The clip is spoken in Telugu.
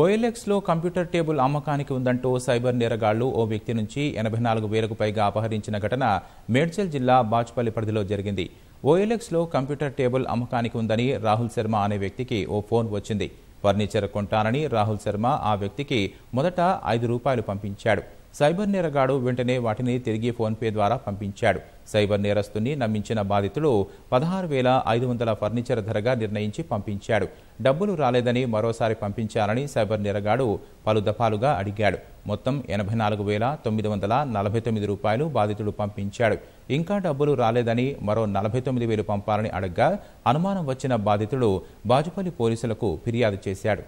ఓఎల్ఎక్స్లో కంప్యూటర్ టేబుల్ అమ్మకానికి ఉందంటూ సైబర్ నేరగాళ్లు ఓ వ్యక్తి నుంచి ఎనభై నాలుగు వేలకు పైగా అపహరించిన ఘటన మేడ్చల్ జిల్లా బాచ్పల్లి పరిధిలో జరిగింది ఓఎల్ఎక్స్లో కంప్యూటర్ టేబుల్ అమ్మకానికి ఉందని రాహుల్ శర్మ అనే వ్యక్తికి ఓ ఫోన్ వచ్చింది ఫర్నిచర్ కొంటానని రాహుల్ శర్మ ఆ వ్యక్తికి మొదట ఐదు రూపాయలు పంపించాడు సైబర్ నేరగాడు వెంటనే వాటిని తిరిగి ఫోన్పే ద్వారా పంపించాడు సైబర్ నేరస్తుని నమ్మించిన బాధితుడు పదహారు వేల ఐదు వందల ఫర్నిచర్ ధరగా నిర్ణయించి పంపించాడు డబ్బులు రాలేదని మరోసారి పంపించాలని సైబర్ నేరగాడు పలు దఫాలుగా అడిగాడు మొత్తం ఎనభై నాలుగు వేల తొమ్మిది వందల నలభై తొమ్మిది రూపాయలు బాధితుడు పంపించాడు ఇంకా డబ్బులు రాలేదని మరో నలభై తొమ్మిది వేలు పంపాలని అడగ్గా అనుమానం వచ్చిన బాధితుడు బాజుపల్లి పోలీసులకు ఫిర్యాదు చేశాడు